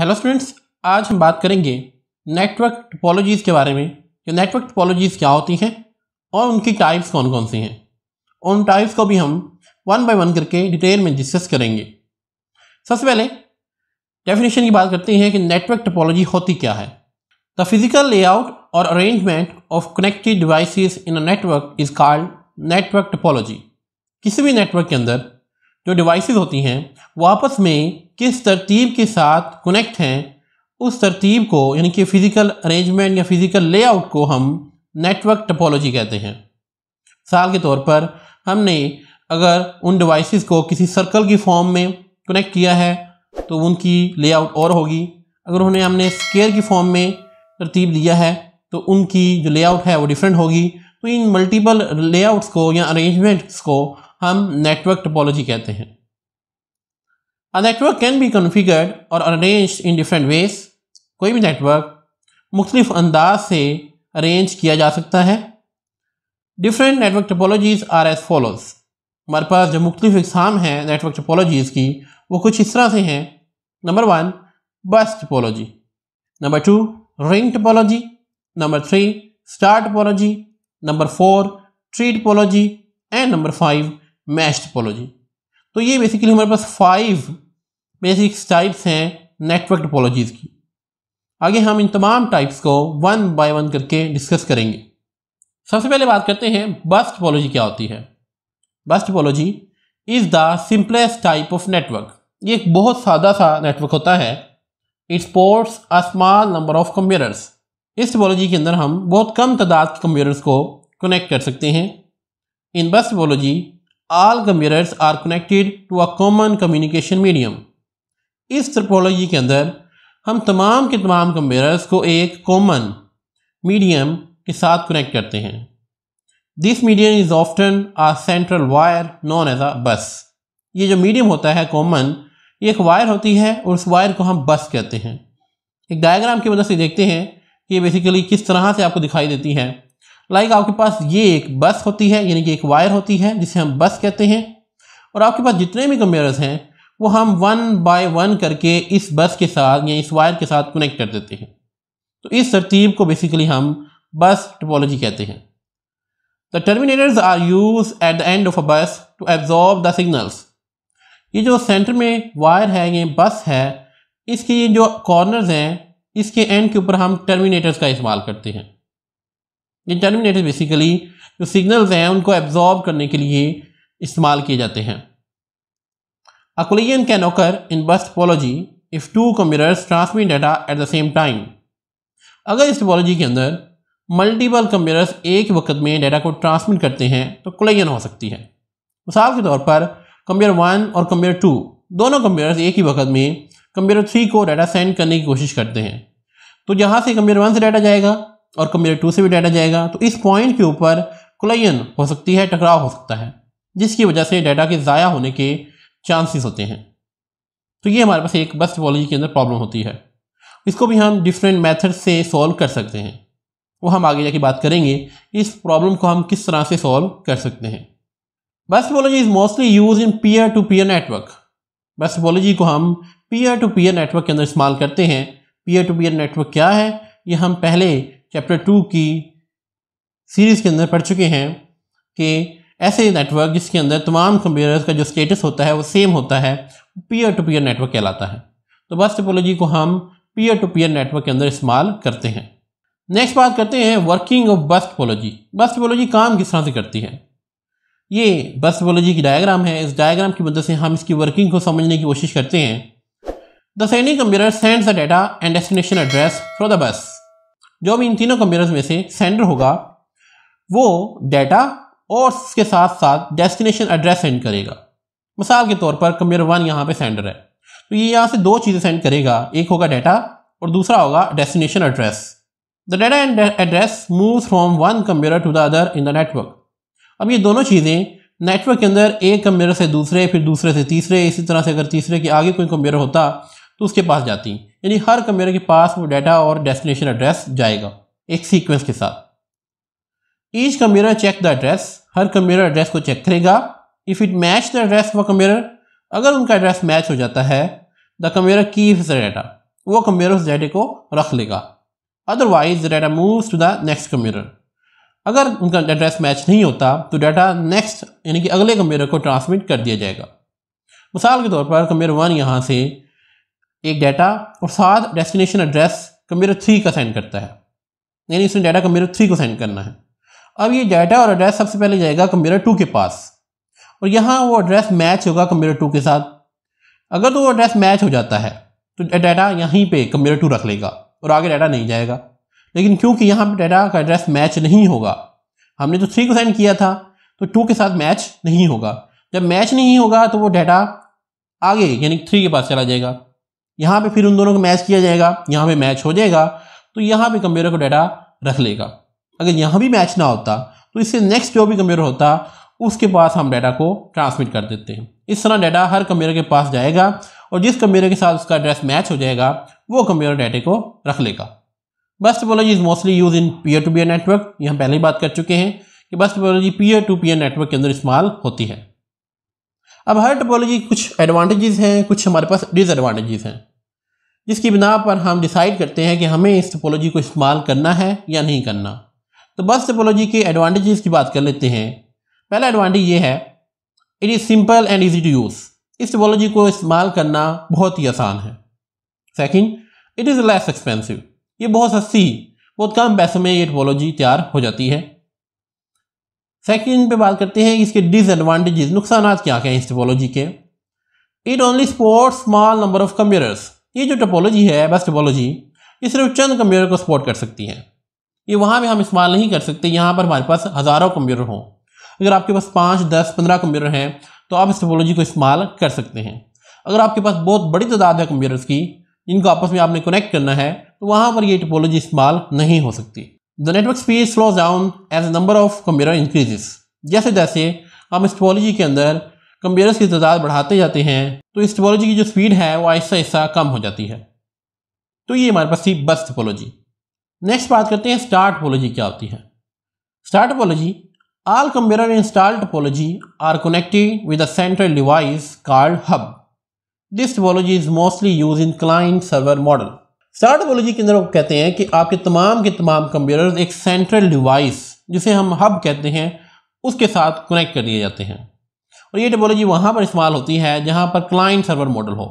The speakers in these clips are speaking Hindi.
हेलो स्टूडेंट्स आज हम बात करेंगे नेटवर्क टोपोलॉजीज़ के बारे में कि नेटवर्क टोपोलॉजीज़ क्या होती हैं और उनकी टाइप्स कौन कौन सी हैं उन टाइप्स को भी हम वन बाय वन करके डिटेल में डिस्कस करेंगे सबसे पहले डेफिनेशन की बात करते हैं कि नेटवर्क टोपोलॉजी होती क्या है द फिजिकल लेआउट और arrangement of connected device in a network is called network topology किसी भी नेटवर्क के अंदर जो डिवाइसेस होती हैं वो आपस में किस तरतीब के साथ कनेक्ट हैं उस तरतीब को यानी कि फ़िज़िकल अरेंजमेंट या फ़िज़िकल लेआउट को हम नेटवर्क टपोलॉजी कहते हैं मिसाल के तौर पर हमने अगर उन डिवाइसेस को किसी सर्कल की फॉर्म में कनेक्ट किया है तो उनकी लेआउट और होगी अगर उन्हें हमने स्केयर की फॉर्म में तरतीब दिया है तो उनकी जो लेआउट है वो डिफरेंट होगी तो इन मल्टीपल लेआउट्स को या अरेंजमेंट्स को हम नेटवर्क टपोलॉजी कहते हैं A network can be configured और अरेंज इन डिफरेंट ways. कोई भी नेटवर्क मुख्तलिफ अंदाज से अरेंज किया जा सकता है different network topologies are as follows हमारे पास जो मुख्तलिफ इकसाम हैं नेटवर्क टपोलॉजीज़ की वो कुछ इस तरह से हैं number one bus topology number two ring topology number three star topology number four tree topology and number five mesh topology तो ये बेसिकली हमारे पास फाइव बेसिक्स टाइप्स हैं नेटवर्क टोपोलॉजीज़ की आगे हम इन तमाम टाइप्स को वन बाय वन करके डिस्कस करेंगे सबसे पहले बात करते हैं बस टोपोलॉजी क्या होती है bus topology is the simplest type of network ये एक बहुत सादा सा नेटवर्क होता है it supports a small number of computers इस टोपोलॉजी के अंदर हम बहुत कम तादाद के कंप्यूटर्स को कनेक्ट कर सकते हैं in bus topology all the mirrors are connected to a common communication medium. इस ट्रिपोलॉजी के अंदर हम तमाम के तमाम कम्बेरर्स को एक कॉमन मीडियम के साथ कनेक्ट करते हैं this medium is often a central wire known as a bus ये जो मीडियम होता है कॉमन ये एक वायर होती है और उस वायर को हम बस कहते हैं एक डायग्राम की मदद से देखते हैं कि बेसिकली किस तरह से आपको दिखाई देती है लाइक आपके पास ये एक बस होती है यानी कि एक वायर होती है जिसे हम बस कहते हैं और आपके पास जितने भी कंप्यूटर्स हैं वो हम वन बाय वन करके इस बस के साथ या इस वायर के साथ कनेक्ट कर देते हैं तो इस तरतीब को बेसिकली हम बस टोपोलॉजी कहते हैं the terminators are use at the end of a bus to absorb the signals ये जो सेंटर में वायर है ये बस है इसके ये जो कॉर्नर्स हैं इसके एंड के ऊपर हम टर्मिनेटर्स का इस्तेमाल करते हैं ये टर्मिनेटर बेसिकली जो सिग्नल्स हैं उनको एब्जॉर्ब करने के लिए इस्तेमाल किए जाते हैं अकोलियन can occur in bus topology if two two computers transmit data at the same अगर इस टोपोलॉजी के अंदर मल्टीपल कंप्यूटर्स एक वक्त में डाटा को ट्रांसमिट करते हैं तो कोलेजन हो सकती है मिसाल के तौर पर कंप्यूटर वन और कंप्यूटर टू दोनों कंप्यूटर्स एक ही वक्त में कंप्यूटर थ्री को डाटा सेंड करने की कोशिश करते हैं तो जहाँ से कंप्यूटर वन से डाटा जाएगा और कंप्यूटर टू से भी डाटा जाएगा तो इस पॉइंट के ऊपर कुलयन हो सकती है टकराव हो सकता है जिसकी वजह से डाटा के ज़ाया होने के चांसेस होते हैं तो ये हमारे पास एक बस टोपोलॉजी के अंदर प्रॉब्लम होती है इसको भी हम डिफरेंट मैथड से सॉल्व कर सकते हैं वो हम आगे जाके बात करेंगे इस प्रॉब्लम को हम किस तरह से सॉल्व कर सकते हैं bus topology is mostly use in peer to peer network bus topology को हम पीयर टू पीयर नेटवर्क के अंदर इस्तेमाल करते हैं पीयर टू पीयर नेटवर्क क्या है ये हम पहले चैप्टर टू की सीरीज़ के अंदर पढ़ चुके हैं कि ऐसे नेटवर्क जिसके अंदर तमाम कंप्यूटर्स का जो स्टेटस होता है वो सेम होता है पीयर टू पीयर नेटवर्क कहलाता है तो बस टेपोलॉजी को हम पीयर टू पीयर नेटवर्क के अंदर इस्तेमाल करते हैं नेक्स्ट बात करते हैं working of bus topology bus topology काम किस तरह से करती है ये बस टेपोलॉजी की डायग्राम है इस डायग्राम की मदद से हम इसकी वर्किंग को समझने की कोशिश करते हैं the sending computer sends the data and destination address for the bus जो भी इन तीनों कंप्यूटर्स में से सेंडर होगा वो डेटा और उसके साथ साथ डेस्टिनेशन एड्रेस सेंड करेगा मिसाल के तौर पर कंप्यूटर वन यहाँ पे सेंडर है तो ये यहाँ से दो चीज़ें सेंड करेगा एक होगा डेटा और दूसरा होगा destination address the data and address move from one computer to the other in the network अब ये दोनों चीज़ें नेटवर्क के अंदर एक कंप्यूटर से दूसरे फिर दूसरे से तीसरे इसी तरह से अगर तीसरे के आगे कोई कंप्यूटर होता तो उसके पास जाती यानी हर कम्प्यूटर के पास वो डाटा और डेस्टिनेशन एड्रेस जाएगा एक सीक्वेंस के साथ each computer check the address हर कंप्यूटर एड्रेस को चेक करेगा if it match the address व कंप्यूटर अगर उनका एड्रेस मैच हो जाता है द कंप्यूटर की डाटा वो कंप्यूटर उस डाटे को रख लेगा otherwise the data move to the next computer अगर उनका एड्रेस मैच नहीं होता तो डाटा नेक्स्ट यानी कि अगले कंप्यूटर को ट्रांसमिट कर दिया जाएगा मिसाल के तौर पर कंप्यूटर वन यहाँ से एक डाटा और साथ डेस्टिनेशन एड्रेस कंप्यूटर थ्री का सेंड करता है यानी इसने डाटा कंप्यूटर थ्री को सेंड करना है अब ये डाटा और एड्रेस सबसे पहले जाएगा कंप्यूटर टू के पास और यहाँ वो एड्रेस मैच होगा कंप्यूटर टू के साथ अगर तो वो एड्रेस मैच हो जाता है तो डाटा यहीं पे कंप्यूटर टू रख लेगा और आगे डाटा नहीं जाएगा लेकिन क्योंकि यहाँ पे डाटा का एड्रेस मैच नहीं होगा हमने तो थ्री को सेंड किया था तो टू के साथ मैच नहीं होगा जब मैच नहीं होगा तो वो डाटा आगे यानी थ्री के पास चला जाएगा यहाँ पे फिर उन दोनों को मैच किया जाएगा यहाँ पे मैच हो जाएगा तो यहाँ पे कंप्यूटर को डाटा रख लेगा अगर यहाँ भी मैच ना होता तो इससे नेक्स्ट जो भी कंप्यूटर होता उसके पास हम डाटा को ट्रांसमिट कर देते हैं इस तरह डाटा हर कंप्यूटर के पास जाएगा और जिस कंप्यूटर के साथ उसका एड्रेस मैच हो जाएगा वो कंप्यूटर डाटे को रख लेगा bus topology is mostly use in peer to peer network ये हम पहले ही बात कर चुके हैं कि bus topology peer to peer network के अंदर इस्तेमाल होती है अब हर टेपोलॉजी कुछ एडवांटेजेस हैं कुछ हमारे पास डिसएडवांटेजेस हैं जिसकी बिना पर हम डिसाइड करते हैं कि हमें इस टोपोलॉजी को इस्तेमाल करना है या नहीं करना तो बस टोपोलॉजी के एडवांटेजेस की बात कर लेते हैं पहला एडवांटेज ये है it is simple and easy to use इस टोपोलॉजी को इस्तेमाल करना बहुत ही आसान है second it is less expensive ये बहुत सस्ती बहुत कम पैसे में ये टोपोलॉजी तैयार हो जाती है सेकेंड पे बात करते हैं इसके डिसएडवांटेजेस नुकसान क्या क्या हैं इस टोपोलॉजी के it only support small number of computers ये जो टोपोलॉजी है बस टोपोलॉजी ये सिर्फ चंद कंप्यूटर को सपोर्ट कर सकती है ये वहाँ भी हम इस्तेमाल नहीं कर सकते यहाँ पर हमारे पास हज़ारों कंप्यूटर हों अगर आपके पास पाँच दस पंद्रह कंप्यूटर हैं तो आप इस टोपोलॉजी को इस्तेमाल कर सकते हैं अगर आपके पास बहुत बड़ी तादाद है कंप्यूटर्स की जिनको आपस में आपने कनेक्ट करना है तो वहाँ पर ये टोपोलॉजी इस्तेमाल नहीं हो सकती the network speed slows down as number of computer increases जैसे जैसे हम इस टोपोलॉजी के अंदर कंबेयर्स की तादाद बढ़ाते जाते हैं तो इस टोपोलॉजी की जो स्पीड है वो आहिस्ता आहिस्ता कम हो जाती है तो ये हमारे पास थी बस टपोलॉजी नेक्स्ट बात करते हैं स्टार टपोलॉजी क्या होती है star all All in installed topology are connected with a central device called hub this topology is mostly use in client server model star topology के अंदर वो कहते हैं कि आपके तमाम के तमाम कंप्यूटर एक सेंट्रल डिवाइस जिसे हम हब कहते हैं उसके साथ कनेक्ट कर दिए जाते हैं और ये टेक्नोलॉजी वहाँ पर इस्तेमाल होती है जहाँ पर क्लाइंट सर्वर मॉडल हो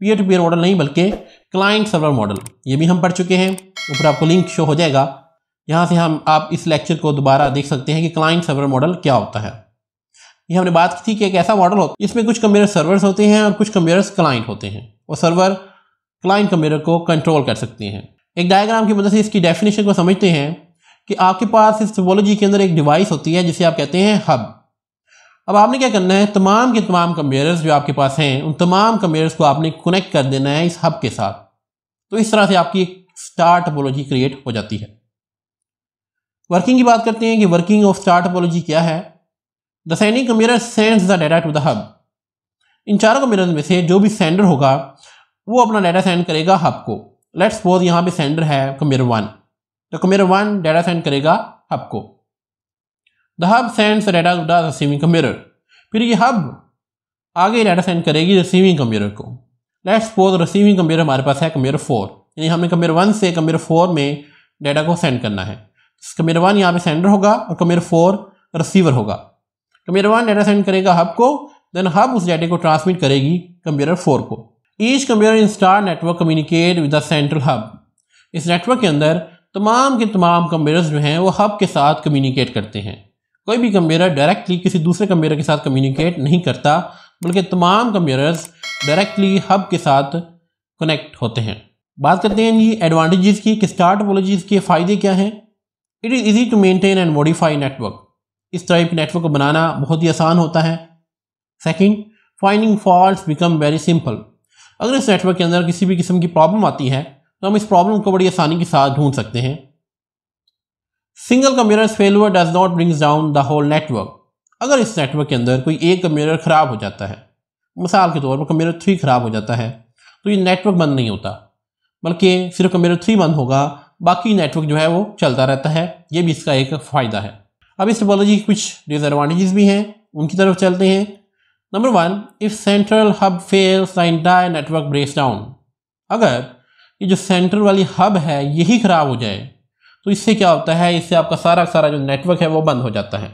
पी टू पीयर मॉडल नहीं बल्कि क्लाइंट सर्वर मॉडल ये भी हम पढ़ चुके हैं ऊपर आपको लिंक शो हो जाएगा यहाँ से हम आप इस लेक्चर को दोबारा देख सकते हैं कि क्लाइंट सर्वर मॉडल क्या होता है ये हमने बात की थी कि एक ऐसा मॉडल होता है इसमें कुछ कंप्यूटर सर्वर्स होते हैं और कुछ कंप्यूटर्स क्लाइंट होते हैं और सर्वर क्लाइंट कंप्यूटर को कंट्रोल कर सकते हैं एक डायग्राम की मदद से इसकी डेफिनेशन को समझते हैं कि आपके पास इस टेक्नोलॉजी के अंदर एक डिवाइस होती है जिसे आप कहते हैं हब अब आपने क्या करना है तमाम के तमाम कम्बेयर्स जो आपके पास हैं उन तमाम कम्बेयर्स को आपने कनेक्ट कर देना है इस हब के साथ तो इस तरह से आपकी एक स्टार टोपोलॉजी क्रिएट हो जाती है वर्किंग की बात करते हैं कि वर्किंग ऑफ स्टार टोपोलॉजी क्या है the sending computer sends the data to the hub in चारों कम्बेयर में से जो भी सेंडर होगा वो अपना डाटा सेंड करेगा हब को लेट्स सपोज यहाँ पे सेंडर है कम्बेयर वन तो कम्बेयर वन डाटा सेंड करेगा हब को the hub sends data to the receiving computer फिर ये हब आगे डाटा सेंड करेगी रिसीविंग कंप्यूटर को लेट्स सपोज रिसीविंग कंप्यूटर हमारे पास है कंप्यूटर फोर यानी हमें कंप्यूटर वन से कंप्यूटर फोर में डाटा को सेंड करना है कंप्यूटर वन यहाँ पे सेंडर होगा और कंप्यूटर फोर रिसीवर होगा कंप्यूटर वन डेटा सेंड करेगा हब को देन हब उस डाटे को ट्रांसमिट करेगी कंप्यूटर फोर को each computer in star network communicate with the central hub इस नेटवर्क के अंदर तमाम के तमाम कंप्यूटर्स जो हैं वो हब के साथ कम्युनिकेट करते हैं कोई भी कंपेयर डायरेक्टली किसी दूसरे कंपेयर के साथ कम्युनिकेट नहीं करता बल्कि तमाम कंपेयरर्स डायरेक्टली हब के साथ कनेक्ट होते हैं बात करते हैं जी एडवांटेजेस की कि स्टार टोपोलॉजीज के फ़ायदे क्या हैं it is easy to maintain and modify network इस टाइप के नेटवर्क को बनाना बहुत ही आसान होता है second finding fault become very simple अगर इस नेटवर्क के अंदर किसी भी किस्म की प्रॉब्लम आती है तो हम इस प्रॉब्लम को बड़ी आसानी के साथ ढूंढ सकते हैं single computer failure does not brings down the whole network अगर इस नेटवर्क के अंदर कोई एक कंप्यूटर ख़राब हो जाता है मिसाल के तौर पर कंप्यूटर थ्री ख़राब हो जाता है तो ये नेटवर्क बंद नहीं होता बल्कि सिर्फ कंप्यूटर थ्री बंद होगा बाकी नेटवर्क जो है वो चलता रहता है ये भी इसका एक फ़ायदा है अब इस टेक्नोलॉजी की कुछ डिसएडवांटेजेस भी हैं उनकी तरफ चलते हैं number one if central hub fails the entire network break down अगर ये जो सेंट्रल वाली हब है यही ख़राब हो जाए तो इससे क्या होता है इससे आपका सारा सारा जो नेटवर्क है वो बंद हो जाता है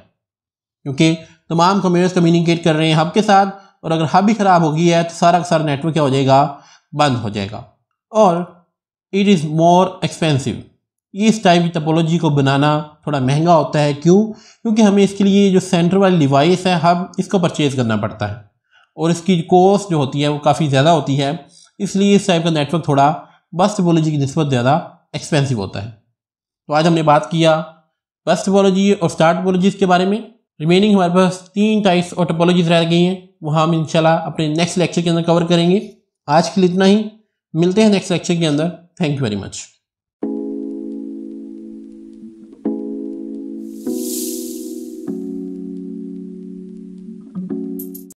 क्योंकि तमाम कंप्यूटर्स कम्युनिकेट कर रहे हैं हब के साथ और अगर हब ही ख़राब हो गई है तो सारा का सारा नेटवर्क क्या हो जाएगा बंद हो जाएगा और इट इज़ मोर एक्सपेंसिव इस टाइप की टपोलॉजी को बनाना थोड़ा महंगा होता है क्यों क्योंकि हमें इसके लिए जो सेंटर वाली डिवाइस है हब इसको परचेज़ करना पड़ता है और इसकी कॉस्ट जो होती है वो काफ़ी ज़्यादा होती है इसलिए इस टाइप का नेटवर्क थोड़ा बस टपोलॉजी की नस्बत ज़्यादा एक्सपेंसिव होता है तो आज हमने बात किया बस टोपोलॉजी और स्टार टोपोलॉजीज के बारे में रिमेनिंग हमारे पास तीन टाइप्स और टोपोलॉजीज रह गई हैं वो हम इंशाल्लाह अपने नेक्स्ट लेक्चर के अंदर कवर करेंगे आज के लिए इतना ही मिलते हैं नेक्स्ट लेक्चर के अंदर थैंक यू वेरी मच